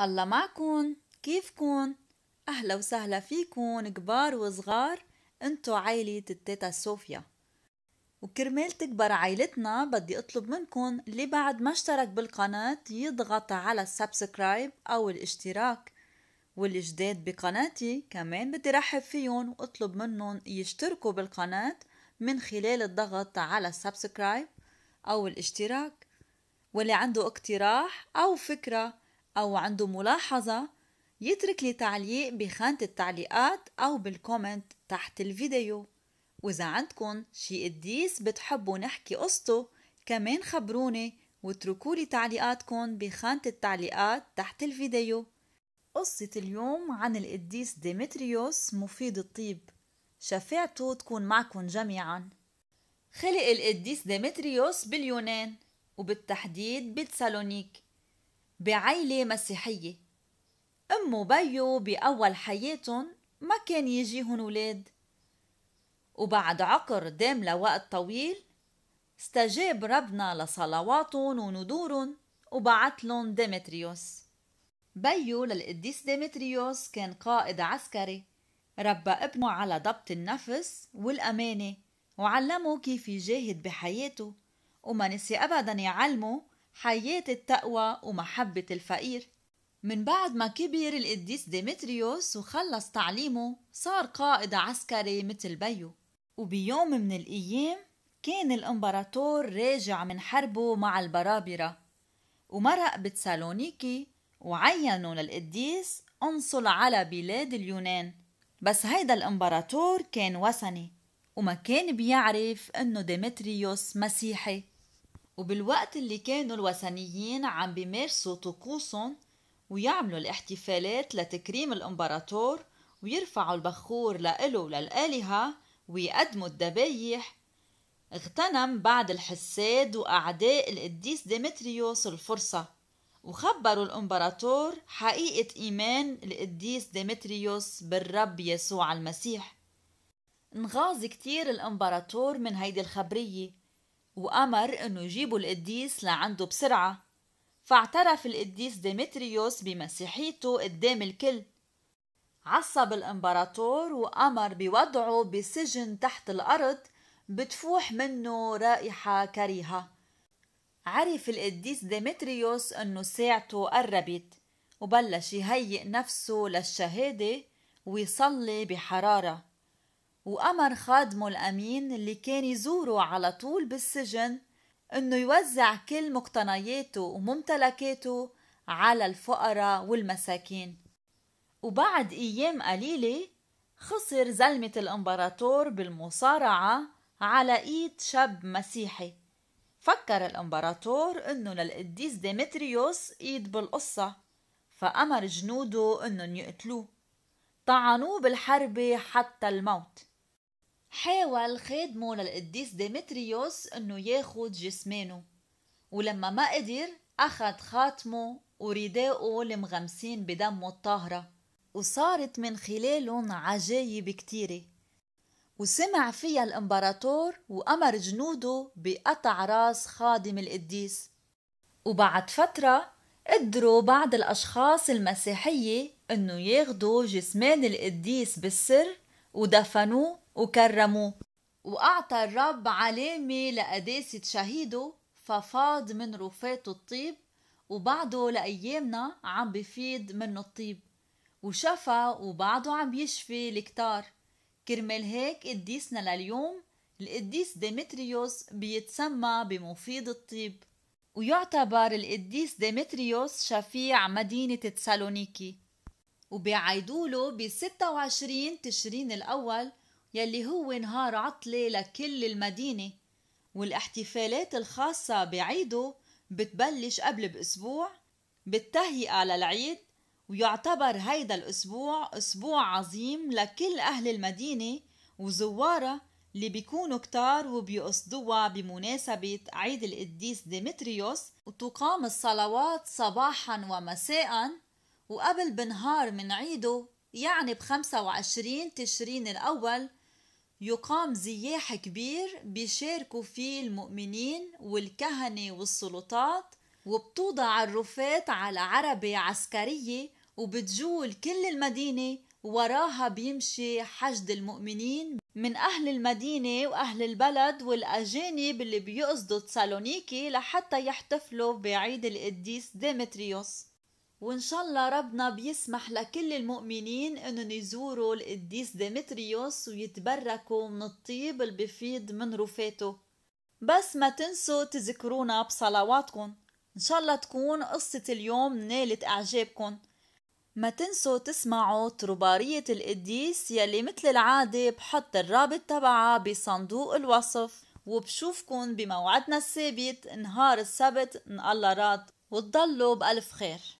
الله معكن كيفكن أهلا وسهلا فيكن كبار وصغار انتو عيلة التيتا صوفيا وكرمال تكبر عيلتنا بدي اطلب منكن اللي بعد ما اشترك بالقناة يضغط على السبسكرايب او الاشتراك والجداد بقناتي كمان بدي رحب فيهم واطلب منهم يشتركوا بالقناة من خلال الضغط على السبسكرايب او الاشتراك واللي عنده اقتراح او فكره أو عنده ملاحظة يترك لي تعليق بخانة التعليقات أو بالكومنت تحت الفيديو وإذا عندكن شي قديس بتحبوا نحكي قصته كمان خبروني واتركوا لي تعليقاتكن بخانة التعليقات تحت الفيديو قصة اليوم عن القديس ديمتريوس مفيد الطيب شفاعته تكون معكن جميعا خلق القديس ديمتريوس باليونان وبالتحديد بتسالونيك بعيلة مسيحية أمه وبيو بأول حياتهم ما كان يجيهن ولاد وبعد عقر دام لوقت طويل استجاب ربنا لصلواتهم وندورهم وبعتلن ديمتريوس بيو للقديس ديمتريوس كان قائد عسكري ربى ابنه على ضبط النفس والأمانة وعلمه كيف يجاهد بحياته وما نسي أبدا يعلمه حياة التقوى ومحبة الفقير من بعد ما كبر القديس ديمتريوس وخلص تعليمه صار قائد عسكري مثل بيو وبيوم من الأيام كان الإمبراطور راجع من حربه مع البرابرة ومرق بتسالونيكي وعينوا للقديس أنصل على بلاد اليونان بس هيدا الإمبراطور كان وثني وما كان بيعرف إنه ديمتريوس مسيحي وبالوقت اللي كانوا الوثنيين عم بيمارسوا طقوسهم ويعملوا الاحتفالات لتكريم الامبراطور ويرفعوا البخور لإله وللآلهة ويقدموا الذبايح اغتنم بعض الحساد وأعداء القديس ديمتريوس الفرصة وخبروا الإمبراطور حقيقة إيمان القديس ديمتريوس بالرب يسوع المسيح انغاز كتير الإمبراطور من هيدي الخبرية وأمر أنه يجيبوا القديس لعنده بسرعة فاعترف القديس ديمتريوس بمسيحيته قدام الكل عصب الإمبراطور وأمر بوضعه بسجن تحت الأرض بتفوح منه رائحة كريهة عرف القديس ديمتريوس أنه ساعته قربت وبلش يهيئ نفسه للشهادة ويصلي بحرارة وأمر خادمه الأمين اللي كان يزوره على طول بالسجن إنه يوزع كل مقتنياته وممتلكاته على الفقراء والمساكين وبعد أيام قليلة خسر زلمة الإمبراطور بالمصارعة على إيد شاب مسيحي فكر الإمبراطور إنه للقديس ديمتريوس إيد بالقصة فأمر جنوده إنهم يقتلوه طعنوه بالحرب حتى الموت حاول خادمه للقديس ديمتريوس انه ياخد جسمانه ولما ما قدر اخد خاتمه ورداءه المغمسين بدمه الطاهرة وصارت من خلالهم عجايب كتيرة وسمع فيها الامبراطور وأمر جنوده بقطع راس خادم القديس وبعد فترة قدروا بعض الأشخاص المسيحية إنه ياخدوا جسمان القديس بالسر ودفنوه وكرموه وأعطى الرب علامة لقداسة شهيده ففاض من رفاته الطيب وبعده لأيامنا عم بفيد منه الطيب وشفى وبعده عم يشفي الكتار كرمال هيك قديسنا لليوم القديس ديمتريوس بيتسمى بمفيد الطيب ويعتبر القديس ديمتريوس شفيع مدينة تسالونيكي وبيعيدوا له ب 26 تشرين الأول يلي هو نهار عطلة لكل المدينة والاحتفالات الخاصة بعيده بتبلش قبل بأسبوع بالتهيئة للعيد ويعتبر هيدا الأسبوع أسبوع عظيم لكل أهل المدينة وزوارها اللي بيكونوا كتار وبيقصدوها بمناسبة عيد القديس ديمتريوس وتقام الصلوات صباحا ومساء وقبل بنهار من عيده يعني بخمسة وعشرين تشرين الأول يقام زياح كبير بيشاركوا فيه المؤمنين والكهنة والسلطات وبتوضع الرفات على عربة عسكرية وبتجول كل المدينة وراها بيمشي حشد المؤمنين من أهل المدينة وأهل البلد والأجانب اللي بيقصدوا تسالونيكي لحتى يحتفلوا بعيد القديس ديمتريوس وإن شاء الله ربنا بيسمح لكل المؤمنين إنهم يزوروا القديس ديمتريوس ويتبركوا من الطيب اللي بيفيد من رفاته بس ما تنسوا تذكرونا بصلواتكم إن شاء الله تكون قصة اليوم نالت إعجابكم ما تنسوا تسمعوا ترباريه القديس يلي مثل العادة بحط الرابط تبعها بصندوق الوصف وبشوفكن بموعدنا الثابت نهار السبت ان الله راد وتضلوا بألف خير